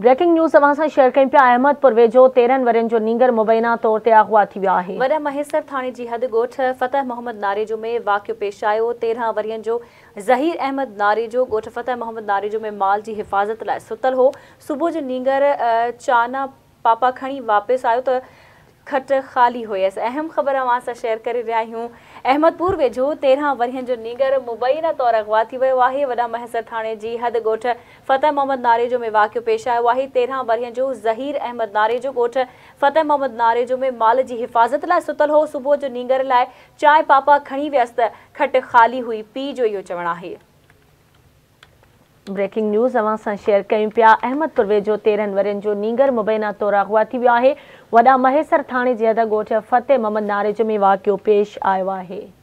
breaking news सां share कयूं पिया अहमदपुर वेझो तेरहनि वरनि जो नींगर मुबैना तौर ते अगवा थी वियो आहे वॾा महेसर थाणे जी हद ॻोठ फतह मोहम्मद नारेजो में वाक़ियो पेश आयो तेरहं वरनि जो ज़हीर अहमद नारे जो ॻोठ फ़तह मोहम्मद नारेजो में माल जी हिफ़ाज़त लाइ सुतल हो सुबुह जो नींगर चाना पापा खणी वापसि आयो त खट ख़ाली हुयसि अहम ख़बर अव्हां सां शेयर करे रहिया आहियूं अहमदपुर वेझो तेरहं वरहनि जो नीगर मुबैना तौरु अगवा थी वियो आहे वॾा महसर थाणे जी हद ॻोठ फ़तेह मोहम्मद नारे जो में वाक्य पेश आयो आहे तेरह वरहनि जो ज़हीर अहमद नारे जो गोठ फ़तेह मोहम्मद नारे जो में माल की हिफ़ाज़त लाइ सुतल हो सुबह जो नीगर लाइ चांहि पापा खणी वियसि त खट ख़ाली हुई पी जो यो चवण है ब्रेकिंग न्यूज़ अवां सां शेयर कयूं पिया अहमद पुरवे जो तेरहनि वरनि जो नींगर मुबैना तौरा हुआ थी वियो आहे वॾा महेसर थाणे जे हद ॻोठ फ़तेह मोहम्मद नारेज़ में वाक़ियो पेश आयो आहे